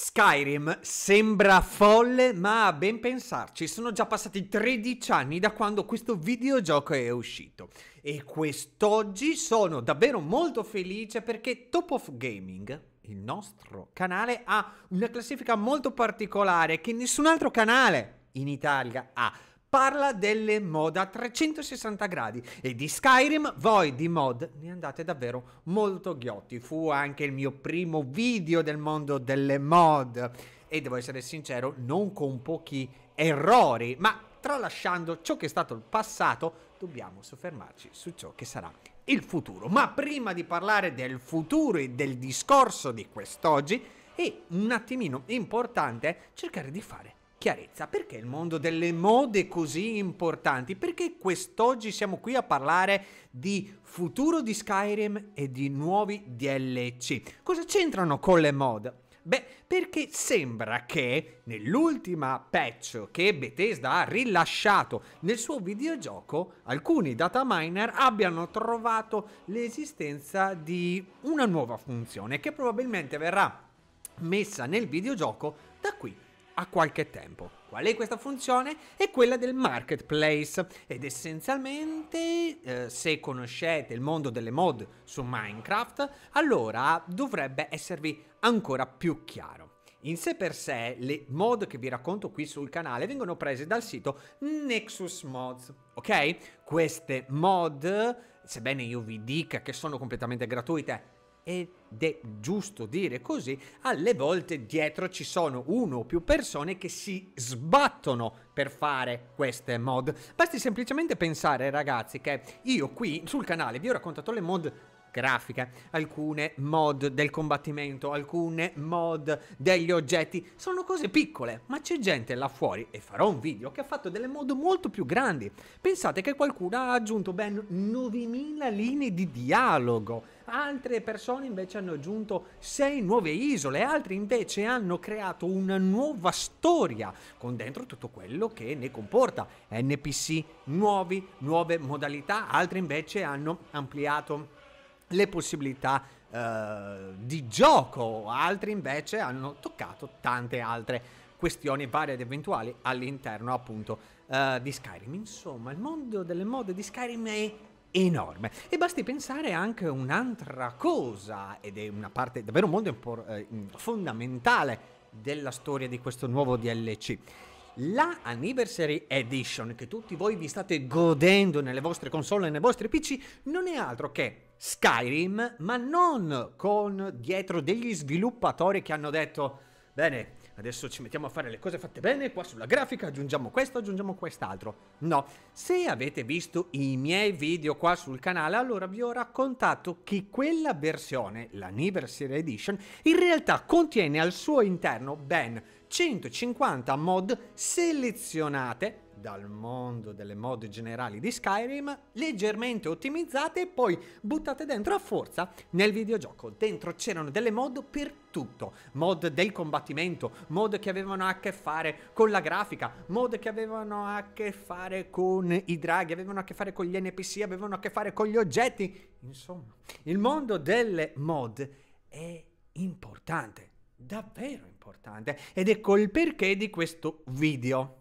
Skyrim sembra folle, ma a ben pensarci sono già passati 13 anni da quando questo videogioco è uscito e quest'oggi sono davvero molto felice perché Top of Gaming, il nostro canale, ha una classifica molto particolare che nessun altro canale in Italia ha parla delle mod a 360 gradi e di Skyrim voi di mod ne andate davvero molto ghiotti. Fu anche il mio primo video del mondo delle mod e devo essere sincero, non con pochi errori, ma tralasciando ciò che è stato il passato, dobbiamo soffermarci su ciò che sarà il futuro. Ma prima di parlare del futuro e del discorso di quest'oggi, è un attimino importante cercare di fare chiarezza. Perché il mondo delle mode è così importante? Perché quest'oggi siamo qui a parlare di futuro di Skyrim e di nuovi DLC? Cosa c'entrano con le mod? Beh, perché sembra che nell'ultima patch che Bethesda ha rilasciato nel suo videogioco, alcuni data miner abbiano trovato l'esistenza di una nuova funzione che probabilmente verrà messa nel videogioco da qui a qualche tempo. Qual è questa funzione? È quella del marketplace ed essenzialmente eh, se conoscete il mondo delle mod su Minecraft allora dovrebbe esservi ancora più chiaro. In sé per sé le mod che vi racconto qui sul canale vengono prese dal sito Nexus Mods, ok? Queste mod, sebbene io vi dica che sono completamente gratuite, ed è giusto dire così, alle volte dietro ci sono uno o più persone che si sbattono per fare queste mod. Basti semplicemente pensare ragazzi che io qui sul canale vi ho raccontato le mod grafiche, alcune mod del combattimento, alcune mod degli oggetti, sono cose piccole, ma c'è gente là fuori, e farò un video, che ha fatto delle mod molto più grandi. Pensate che qualcuno ha aggiunto ben 9000 linee di dialogo, altre persone invece hanno aggiunto sei nuove isole, altri invece hanno creato una nuova storia con dentro tutto quello che ne comporta, NPC nuovi, nuove modalità, altri invece hanno ampliato le possibilità eh, di gioco, altri invece hanno toccato tante altre questioni varie ed eventuali all'interno appunto eh, di Skyrim. Insomma, il mondo delle mode di Skyrim è enorme. E basti pensare anche a un'altra cosa, ed è una parte davvero molto eh, fondamentale della storia di questo nuovo DLC. La Anniversary Edition che tutti voi vi state godendo nelle vostre console e nei vostri PC non è altro che Skyrim, ma non con dietro degli sviluppatori che hanno detto, bene, adesso ci mettiamo a fare le cose fatte bene, qua sulla grafica aggiungiamo questo, aggiungiamo quest'altro. No, se avete visto i miei video qua sul canale, allora vi ho raccontato che quella versione, l'Anniversary Edition, in realtà contiene al suo interno ben 150 mod selezionate dal mondo delle mod generali di Skyrim, leggermente ottimizzate e poi buttate dentro a forza nel videogioco. Dentro c'erano delle mod per tutto, mod del combattimento, mod che avevano a che fare con la grafica, mod che avevano a che fare con i draghi, avevano a che fare con gli NPC, avevano a che fare con gli oggetti. Insomma, il mondo delle mod è importante, davvero importante ed ecco il perché di questo video.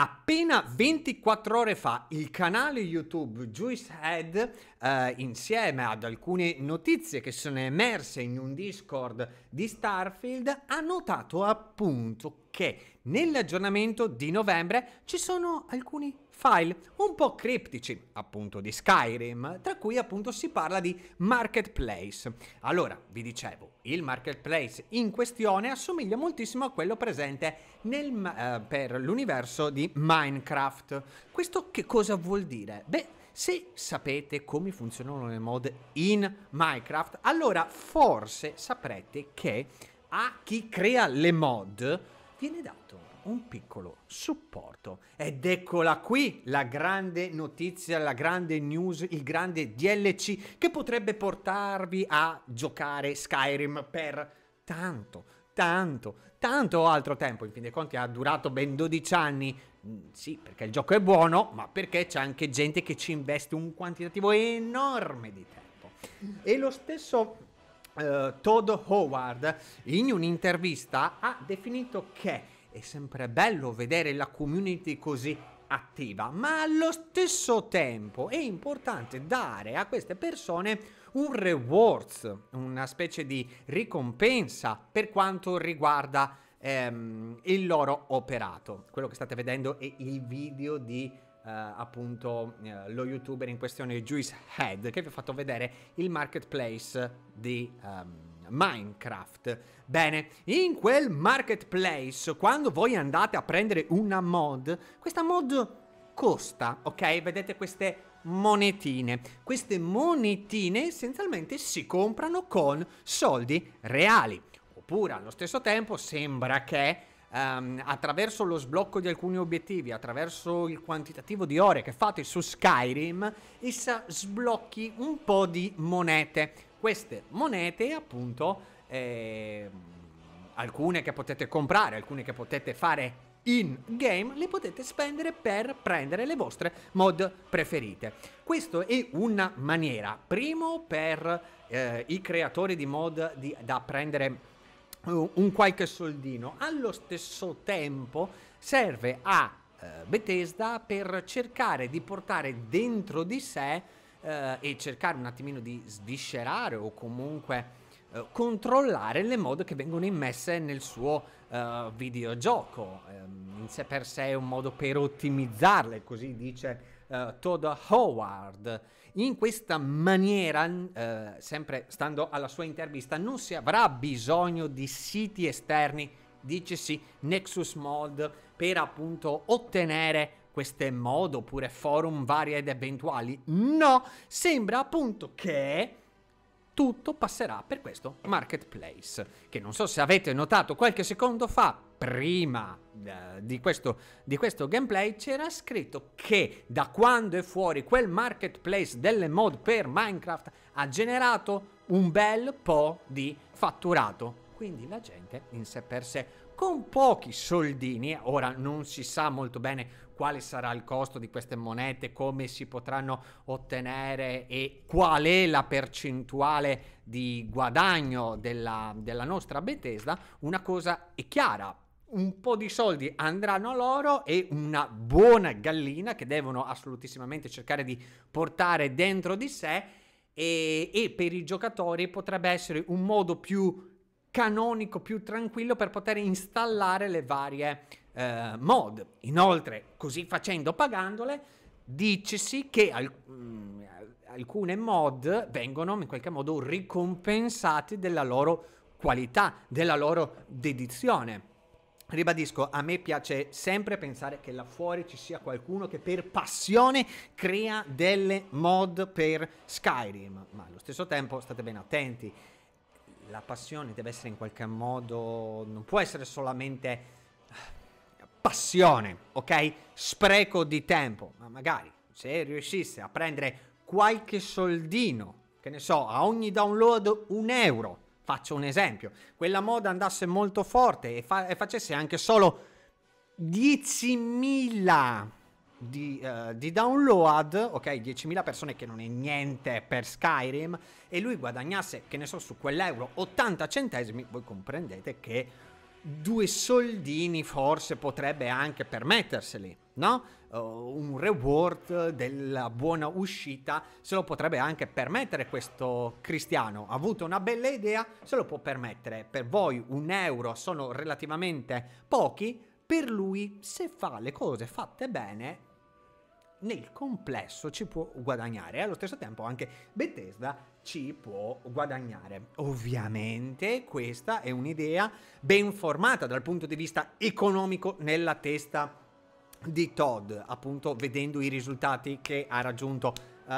Appena 24 ore fa il canale YouTube Juice Head, eh, insieme ad alcune notizie che sono emerse in un Discord di Starfield, ha notato appunto che nell'aggiornamento di novembre ci sono alcuni file un po' criptici, appunto di Skyrim, tra cui appunto si parla di marketplace. Allora, vi dicevo, il marketplace in questione assomiglia moltissimo a quello presente nel, eh, per l'universo di Minecraft. Questo che cosa vuol dire? Beh, se sapete come funzionano le mod in Minecraft, allora forse saprete che a chi crea le mod viene dato un piccolo supporto. Ed eccola qui la grande notizia, la grande news, il grande DLC che potrebbe portarvi a giocare Skyrim per tanto, tanto, tanto altro tempo. In fin dei conti ha durato ben 12 anni. Mm, sì, perché il gioco è buono, ma perché c'è anche gente che ci investe un quantitativo enorme di tempo. E lo stesso Uh, Todd Howard in un'intervista ha definito che è sempre bello vedere la community così attiva, ma allo stesso tempo è importante dare a queste persone un rewards, una specie di ricompensa per quanto riguarda ehm, il loro operato. Quello che state vedendo è il video di eh, appunto eh, lo youtuber in questione Juice Head che vi ho fatto vedere il marketplace di ehm, Minecraft. Bene, in quel marketplace, quando voi andate a prendere una mod, questa mod costa, ok? Vedete queste monetine. Queste monetine essenzialmente si comprano con soldi reali. Oppure allo stesso tempo sembra che Um, attraverso lo sblocco di alcuni obiettivi, attraverso il quantitativo di ore che fate su Skyrim, essa sblocchi un po' di monete queste monete appunto eh, alcune che potete comprare alcune che potete fare in game le potete spendere per prendere le vostre mod preferite questo è una maniera primo per eh, i creatori di mod di, da prendere eh, un qualche soldino allo stesso tempo serve a eh, Bethesda per cercare di portare dentro di sé eh, e cercare un attimino di sviscerare o comunque eh, controllare le mod che vengono immesse nel suo eh, videogioco. Ehm, in sé per sé è un modo per ottimizzarle, così dice eh, Todd Howard. In questa maniera, eh, sempre stando alla sua intervista, non si avrà bisogno di siti esterni Dice sì, Nexus Mod per appunto ottenere queste mod oppure forum varie ed eventuali? No, sembra appunto che tutto passerà per questo marketplace, che non so se avete notato qualche secondo fa, prima eh, di, questo, di questo gameplay c'era scritto che da quando è fuori quel marketplace delle mod per Minecraft ha generato un bel po' di fatturato. Quindi la gente in sé per sé con pochi soldini, ora non si sa molto bene quale sarà il costo di queste monete, come si potranno ottenere e qual è la percentuale di guadagno della, della nostra Bethesda, una cosa è chiara, un po' di soldi andranno loro e una buona gallina che devono assolutissimamente cercare di portare dentro di sé e, e, per i giocatori potrebbe essere un modo più canonico, più tranquillo per poter installare le varie eh, mod. Inoltre, così facendo pagandole, dicesi che al, mh, mm, alcune mod vengono in qualche modo ricompensate della loro qualità, della loro dedizione. Ribadisco, a me piace sempre pensare che là fuori ci sia qualcuno che per passione crea delle mod per Skyrim, ma allo stesso tempo state ben attenti, la passione deve essere in qualche modo, non può essere solamente passione, ok? Spreco di tempo, ma magari se riuscisse a prendere qualche soldino, che ne so, a ogni download un euro, faccio un esempio, quella moda andasse molto forte e, fa- e facesse anche solo 10.000 di, uh, di, download, ok, 10.000 persone che non è niente per Skyrim, e lui guadagnasse, che ne so, su quell'euro 80 centesimi, voi comprendete che due soldini forse potrebbe anche permetterseli, no? Uh, un reward della buona uscita se lo potrebbe anche permettere questo cristiano. Ha avuto una bella idea, se lo può permettere. Per voi un euro sono relativamente pochi, per lui se fa le cose fatte bene nel complesso ci può guadagnare e allo stesso tempo anche Bethesda ci può guadagnare. Ovviamente questa è un'idea ben formata dal punto di vista economico nella testa di Todd, appunto vedendo i risultati che ha raggiunto uh,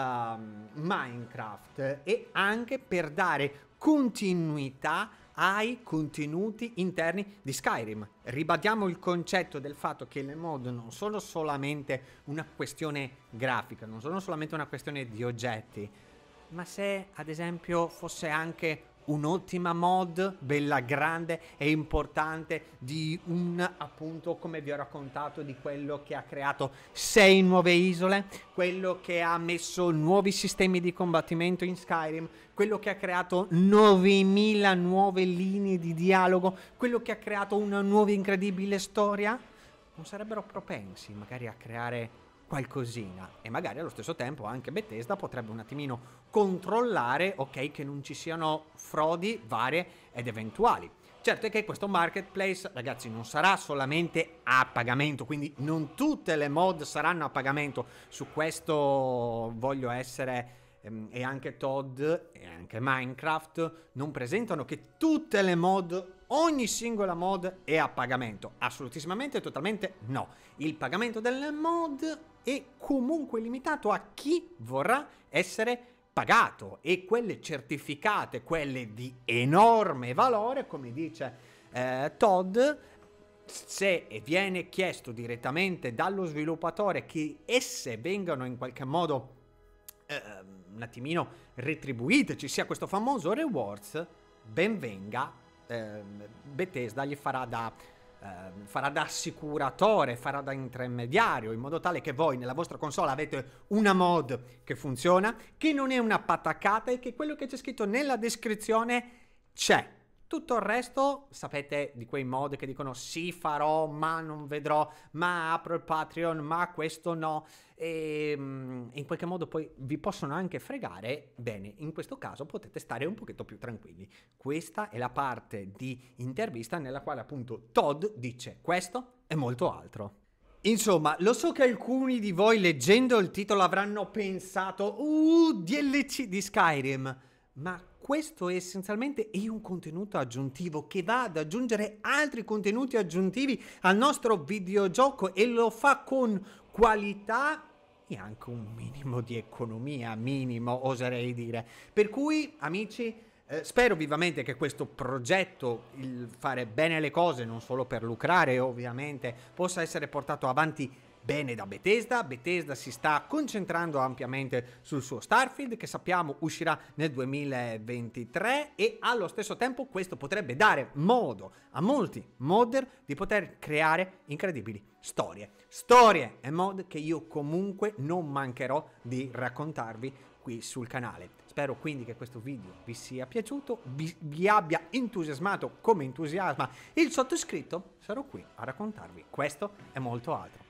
Minecraft e anche per dare continuità ai contenuti interni di Skyrim. Ribadiamo il concetto del fatto che le mod non sono solamente una questione grafica, non sono solamente una questione di oggetti, ma se ad esempio fosse anche un'ottima mod, bella grande e importante, di un appunto come vi ho raccontato di quello che ha creato sei nuove isole, quello che ha messo nuovi sistemi di combattimento in Skyrim, quello che ha creato 9000 nuove linee di dialogo, quello che ha creato una nuova incredibile storia, non sarebbero propensi magari a creare qualcosina e magari allo stesso tempo anche Bethesda potrebbe un attimino controllare, ok, che non ci siano frodi varie ed eventuali. Certo è che questo marketplace, ragazzi, non sarà solamente a pagamento, quindi non tutte le mod saranno a pagamento. Su questo voglio essere ehm, e anche Todd e anche Minecraft non presentano che tutte le mod ogni singola mod è a pagamento assolutamente totalmente no il pagamento delle mod e comunque limitato a chi vorrà essere pagato e quelle certificate, quelle di enorme valore, come dice eh, Todd, se viene chiesto direttamente dallo sviluppatore che esse vengano in qualche modo eh, un attimino retribuite, ci sia questo famoso rewards, benvenga, eh, Bethesda gli farà da eh, farà da assicuratore, farà da intermediario, in modo tale che voi nella vostra console avete una mod che funziona, che non è una patacata e che quello che c'è scritto nella descrizione c'è. Tutto il resto, sapete di quei mod che dicono sì farò, ma non vedrò, ma apro il Patreon, ma questo no. E ehm, in qualche modo poi vi possono anche fregare. Bene, in questo caso potete stare un pochetto più tranquilli. Questa è la parte di intervista nella quale appunto Todd dice questo e molto altro. Insomma, lo so che alcuni di voi leggendo il titolo avranno pensato, uh, DLC di Skyrim, ma questo è essenzialmente è un contenuto aggiuntivo che va ad aggiungere altri contenuti aggiuntivi al nostro videogioco e lo fa con qualità e anche un minimo di economia, minimo oserei dire. Per cui, amici, eh, spero vivamente che questo progetto, il fare bene le cose, non solo per lucrare ovviamente, possa essere portato avanti bene da Bethesda. Bethesda si sta concentrando ampiamente sul suo Starfield che sappiamo uscirà nel 2023 e allo stesso tempo questo potrebbe dare modo a molti modder di poter creare incredibili storie. Storie e mod che io comunque non mancherò di raccontarvi qui sul canale. Spero quindi che questo video vi sia piaciuto, vi, vi, abbia entusiasmato come entusiasma il sottoscritto, sarò qui a raccontarvi questo e molto altro.